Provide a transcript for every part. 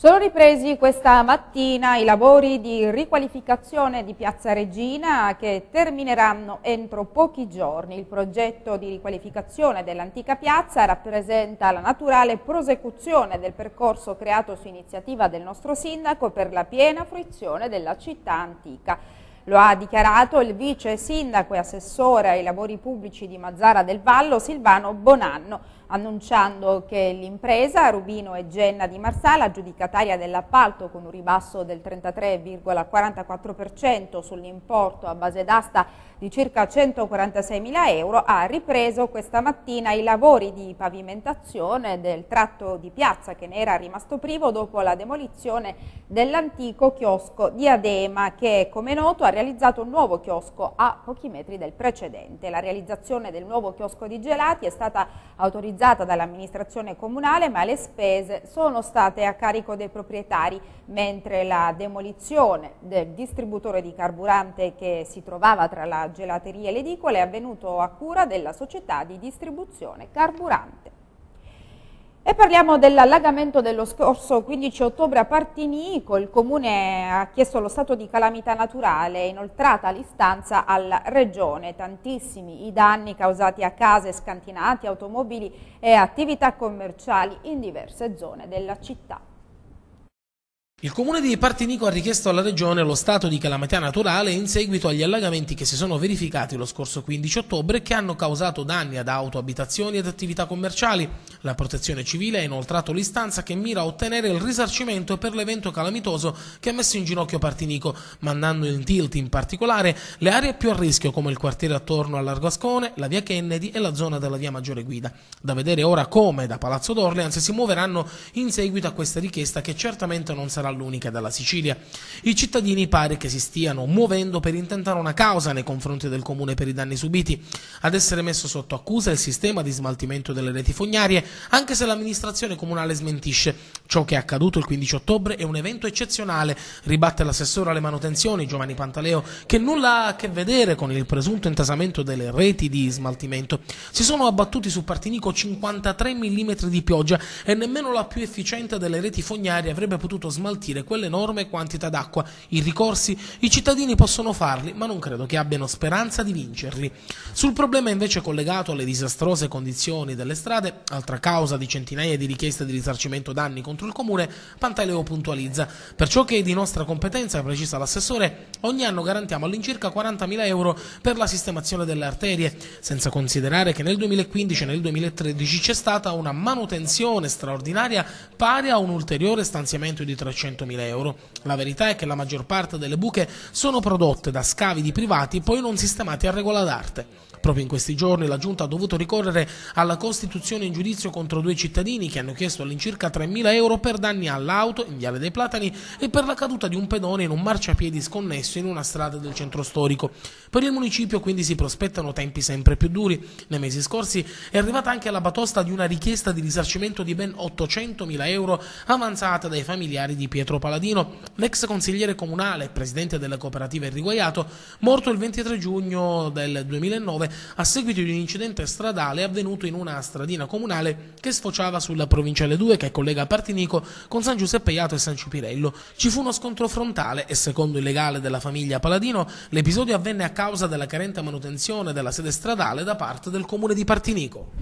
Sono ripresi questa mattina i lavori di riqualificazione di Piazza Regina che termineranno entro pochi giorni. Il progetto di riqualificazione dell'antica piazza rappresenta la naturale prosecuzione del percorso creato su iniziativa del nostro sindaco per la piena fruizione della città antica. Lo ha dichiarato il vice sindaco e assessore ai lavori pubblici di Mazzara del Vallo Silvano Bonanno annunciando che l'impresa Rubino e Genna di Marsala, aggiudicataria dell'appalto con un ribasso del 33,44% sull'importo a base d'asta di circa 146 mila euro, ha ripreso questa mattina i lavori di pavimentazione del tratto di piazza che ne era rimasto privo dopo la demolizione dell'antico chiosco di Adema che, come noto, ha realizzato un nuovo chiosco a pochi metri del precedente. La realizzazione del nuovo chiosco di gelati è stata autorizzata realizzata dall'amministrazione comunale ma le spese sono state a carico dei proprietari mentre la demolizione del distributore di carburante che si trovava tra la gelateria e l'edicola è avvenuto a cura della società di distribuzione carburante. E parliamo dell'allagamento dello scorso 15 ottobre a Partinico. Il Comune ha chiesto lo stato di calamità naturale inoltrata l'istanza alla Regione. Tantissimi i danni causati a case, scantinati, automobili e attività commerciali in diverse zone della città. Il comune di Partinico ha richiesto alla regione lo stato di calamità naturale in seguito agli allagamenti che si sono verificati lo scorso 15 ottobre che hanno causato danni ad auto, abitazioni ed attività commerciali. La protezione civile ha inoltrato l'istanza che mira a ottenere il risarcimento per l'evento calamitoso che ha messo in ginocchio Partinico, mandando in tilt in particolare le aree più a rischio come il quartiere attorno all'Argascone, la via Kennedy e la zona della via Maggiore Guida. Da vedere ora come da Palazzo d'Orleans si muoveranno in seguito a questa richiesta che certamente non sarà sarà l'unica dalla Sicilia. I cittadini pare che si stiano muovendo per intentare una causa nei confronti del comune per i danni subiti. Ad essere messo sotto accusa è il sistema di smaltimento delle reti fognarie, anche se l'amministrazione comunale smentisce. Ciò che è accaduto il 15 ottobre è un evento eccezionale, ribatte l'assessore alle manutenzioni Giovanni Pantaleo, che nulla ha a che vedere con il presunto intasamento delle reti di smaltimento. Si sono abbattuti su Partinico 53 mm di pioggia e nemmeno la più efficiente delle reti fognarie avrebbe potuto smaltire smaltire quell'enorme quantità d'acqua. I ricorsi i cittadini possono farli, ma non credo che abbiano speranza di vincerli. Sul problema invece collegato alle disastrose condizioni delle strade, altra causa di centinaia di richieste di risarcimento danni contro il comune, Pantaleo puntualizza. Per ciò che è di nostra competenza, precisa l'assessore, ogni anno garantiamo all'incirca 40.000 euro per la sistemazione delle arterie, senza considerare che nel 2015 e nel 2013 c'è stata una manutenzione straordinaria pari a un ulteriore stanziamento di 300 400.000 euro. La verità è che la maggior parte delle buche sono prodotte da scavi di privati poi non sistemati a regola d'arte. Proprio in questi giorni la Giunta ha dovuto ricorrere alla Costituzione in giudizio contro due cittadini che hanno chiesto all'incirca 3.000 euro per danni all'auto in Viale dei Platani e per la caduta di un pedone in un marciapiedi sconnesso in una strada del centro storico. Per il municipio quindi si prospettano tempi sempre più duri. Nei mesi scorsi è arrivata anche la batosta di una richiesta di risarcimento di ben 800.000 euro avanzata dai familiari di Pietro Pietro Paladino, l'ex consigliere comunale e presidente della cooperativa Irriguaiato, morto il 23 giugno del 2009 a seguito di un incidente stradale avvenuto in una stradina comunale che sfociava sulla provinciale 2 che collega Partinico con San Giuseppe Iato e San Cipirello. Ci fu uno scontro frontale e secondo il legale della famiglia Paladino l'episodio avvenne a causa della carente manutenzione della sede stradale da parte del comune di Partinico.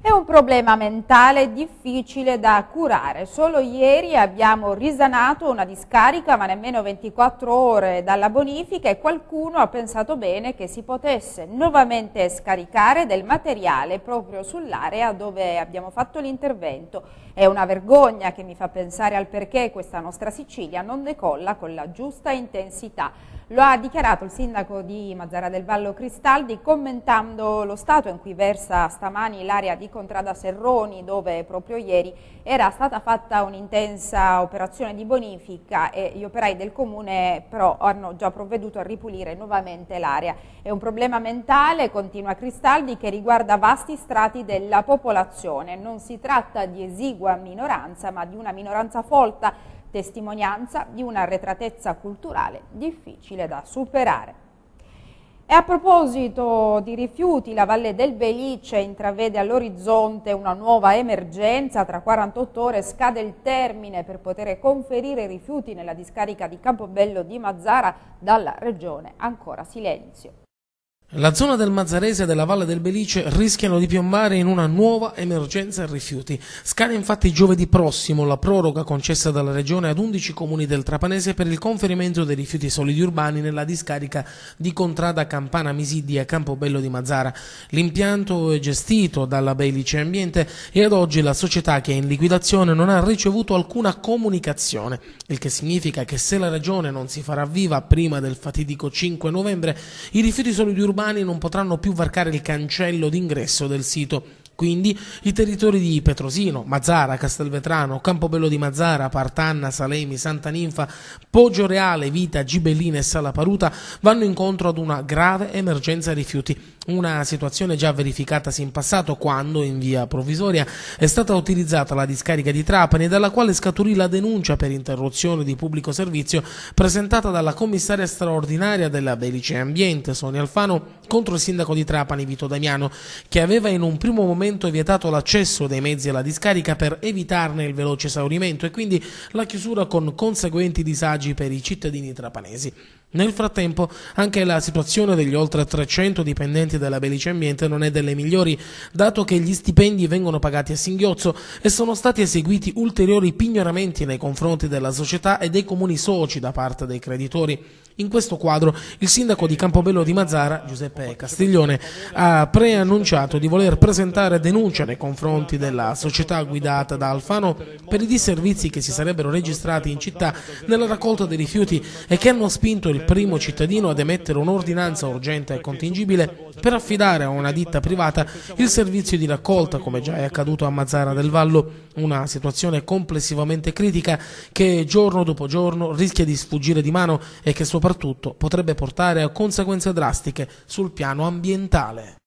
È un problema mentale difficile da curare. Solo ieri abbiamo risanato una discarica, ma nemmeno 24 ore dalla bonifica e qualcuno ha pensato bene che si potesse nuovamente scaricare del materiale proprio sull'area dove abbiamo fatto l'intervento. È una vergogna che mi fa pensare al perché questa nostra Sicilia non decolla con la giusta intensità. Lo ha dichiarato il sindaco di Mazzara del Vallo Cristaldi commentando lo stato in cui versa stamani l'area di Contrada Serroni dove proprio ieri era stata fatta un'intensa operazione di bonifica e gli operai del comune però hanno già provveduto a ripulire nuovamente l'area. È un problema mentale, continua Cristaldi, che riguarda vasti strati della popolazione. Non si tratta di esigua minoranza ma di una minoranza folta testimonianza di una un'arretratezza culturale difficile da superare. E a proposito di rifiuti, la Valle del Belice intravede all'orizzonte una nuova emergenza. Tra 48 ore scade il termine per poter conferire rifiuti nella discarica di Campobello di Mazzara dalla regione. Ancora silenzio. La zona del Mazzarese e della Valle del Belice rischiano di piombare in una nuova emergenza rifiuti. Scade infatti giovedì prossimo la proroga concessa dalla Regione ad 11 comuni del Trapanese per il conferimento dei rifiuti solidi urbani nella discarica di Contrada Campana Misidia Campobello di Mazzara. L'impianto è gestito dalla Belice Ambiente e ad oggi la società che è in liquidazione non ha ricevuto alcuna comunicazione, il che significa che se la Regione non si farà viva prima del fatidico 5 novembre, i rifiuti solidi urbani domani non potranno più varcare il cancello d'ingresso del sito quindi i territori di Petrosino, Mazzara, Castelvetrano, Campobello di Mazzara, Partanna, Salemi, Santa Ninfa, Poggio Reale, Vita, Gibellina e Salaparuta vanno incontro ad una grave emergenza rifiuti. Una situazione già verificatasi in passato quando, in via provvisoria, è stata utilizzata la discarica di Trapani dalla quale scaturì la denuncia per interruzione di pubblico servizio presentata dalla commissaria straordinaria della Belice Ambiente, Sonia Alfano, contro il sindaco di Trapani, Vito Damiano, che aveva in un primo momento regolamento è vietato l'accesso dei mezzi alla discarica per evitarne il veloce esaurimento e quindi la chiusura con conseguenti disagi per i cittadini trapanesi. Nel frattempo, anche la situazione degli oltre 300 dipendenti della Belice Ambiente non è delle migliori, dato che gli stipendi vengono pagati a singhiozzo e sono stati eseguiti ulteriori pignoramenti nei confronti della società e dei comuni soci da parte dei creditori. In questo quadro, il sindaco di Campobello di Mazzara, Giuseppe Castiglione, ha preannunciato di voler presentare denuncia nei confronti della società guidata da Alfano per i disservizi che si sarebbero registrati in città nella raccolta dei rifiuti e che hanno spinto il il primo cittadino ad emettere un'ordinanza urgente e contingibile per affidare a una ditta privata il servizio di raccolta, come già è accaduto a Mazzara del Vallo, una situazione complessivamente critica che giorno dopo giorno rischia di sfuggire di mano e che soprattutto potrebbe portare a conseguenze drastiche sul piano ambientale.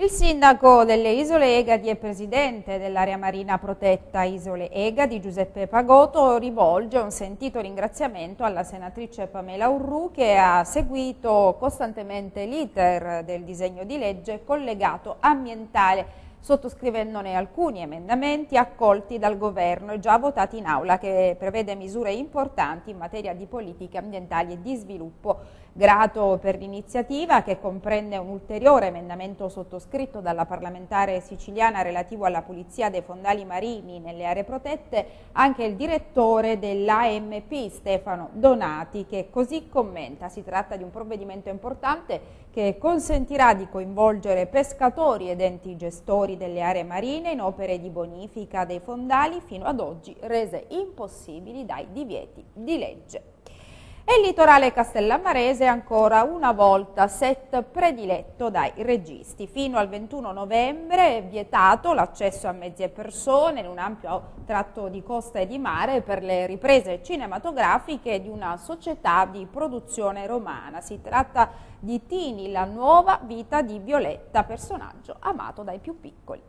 Il sindaco delle Isole Egadi e presidente dell'area marina protetta Isole Egadi, Giuseppe Pagoto, rivolge un sentito ringraziamento alla senatrice Pamela Urru che ha seguito costantemente l'iter del disegno di legge collegato ambientale sottoscrivendone alcuni emendamenti accolti dal Governo e già votati in aula, che prevede misure importanti in materia di politiche ambientali e di sviluppo. Grato per l'iniziativa, che comprende un ulteriore emendamento sottoscritto dalla parlamentare siciliana relativo alla pulizia dei fondali marini nelle aree protette, anche il direttore dell'AMP Stefano Donati, che così commenta, si tratta di un provvedimento importante che consentirà di coinvolgere pescatori ed enti gestori lavoratori delle aree marine in opere di bonifica dei fondali fino ad oggi rese impossibili dai divieti di legge e il litorale castellammarese ancora una volta set prediletto dai registi. Fino al 21 novembre è vietato l'accesso a mezze persone in un ampio tratto di costa e di mare per le riprese cinematografiche di una società di produzione romana. Si tratta di Tini, la nuova vita di Violetta, personaggio amato dai più piccoli.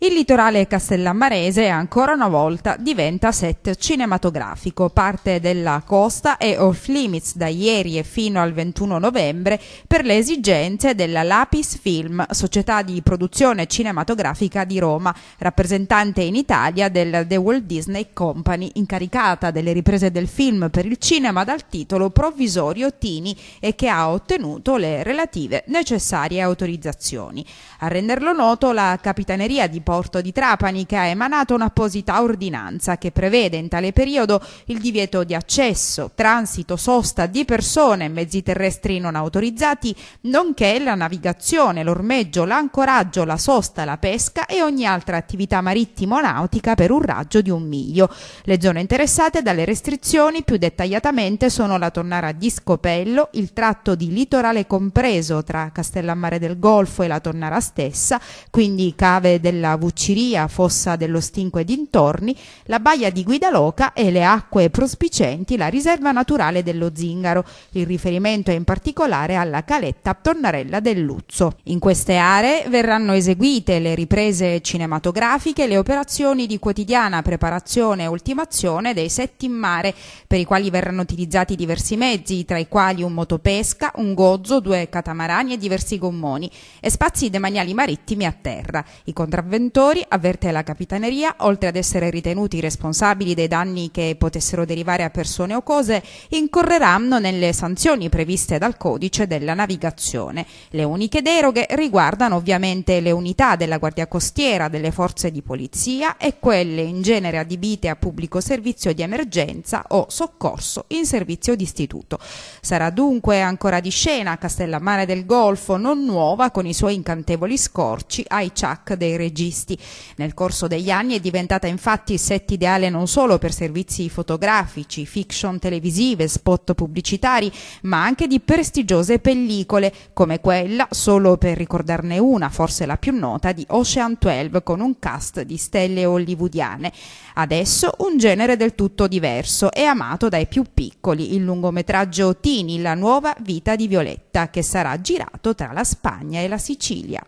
Il litorale castellammarese ancora una volta diventa set cinematografico. Parte della costa è off limits da ieri e fino al 21 novembre per le esigenze della Lapis Film, società di produzione cinematografica di Roma, rappresentante in Italia della The Walt Disney Company, incaricata delle riprese del film per il cinema dal titolo provvisorio Tini e che ha ottenuto le relative necessarie autorizzazioni. A renderlo noto la Capitaneria di porto di Trapani che ha emanato un'apposita ordinanza che prevede in tale periodo il divieto di accesso, transito, sosta di persone e mezzi terrestri non autorizzati, nonché la navigazione, l'ormeggio, l'ancoraggio, la sosta, la pesca e ogni altra attività marittimo-nautica per un raggio di un miglio. Le zone interessate dalle restrizioni più dettagliatamente sono la Tonnara di Scopello, il tratto di litorale compreso tra Castellammare del Golfo e la Tonnara stessa, quindi cave della Vucciria, Fossa dello Stinco e dintorni, la baia di Guidaloca e le acque prospicenti la riserva naturale dello Zingaro. Il riferimento è in particolare alla caletta Tornarella del Luzzo. In queste aree verranno eseguite le riprese cinematografiche, le operazioni di quotidiana preparazione e ultimazione dei setti in mare, per i quali verranno utilizzati diversi mezzi, tra i quali un motopesca, un gozzo, due catamarani e diversi gommoni, e spazi demaniali marittimi a terra. I contravventuri detentori, avverte la Capitaneria, oltre ad essere ritenuti responsabili dei danni che potessero derivare a persone o cose, incorreranno nelle sanzioni previste dal codice della navigazione. Le uniche deroghe riguardano ovviamente le unità della Guardia Costiera, delle forze di polizia e quelle in genere adibite a pubblico servizio di emergenza o soccorso in servizio di istituto. Sarà dunque ancora di scena Castellammare del Golfo, non nuova con i suoi incantevoli scorci ai ciac dei registi artisti. Nel corso degli anni è diventata infatti set ideale non solo per servizi fotografici, fiction televisive, spot pubblicitari, ma anche di prestigiose pellicole, come quella, solo per ricordarne una, forse la più nota, di Ocean 12 con un cast di stelle hollywoodiane. Adesso un genere del tutto diverso e amato dai più piccoli, il lungometraggio Tini, la nuova vita di Violetta, che sarà girato tra la Spagna e la Sicilia.